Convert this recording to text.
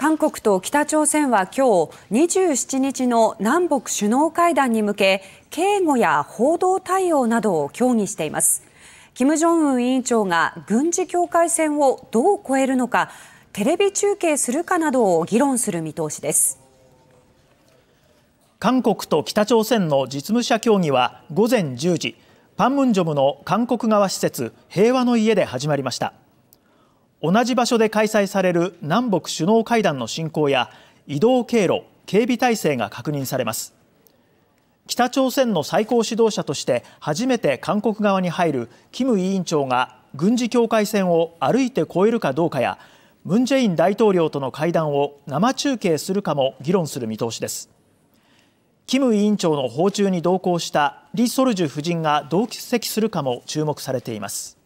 韓国と北朝鮮は今日27日の南北首脳会談に向け警護や報道対応などを協議しています金正恩委員長が軍事境界線をどう越えるのかテレビ中継するかなどを議論する見通しです韓国と北朝鮮の実務者協議は午前10時パンムンジョムの韓国側施設平和の家で始まりました同じ場所で開催される南北首脳会談の進行や移動経路警備体制が確認されます北朝鮮の最高指導者として初めて韓国側に入るキム委員長が軍事境界線を歩いて越えるかどうかやムン・ジェイン大統領との会談を生中継するかも議論する見通しですキム委員長の訪中に同行したリ・ソルジュ夫人が同席するかも注目されています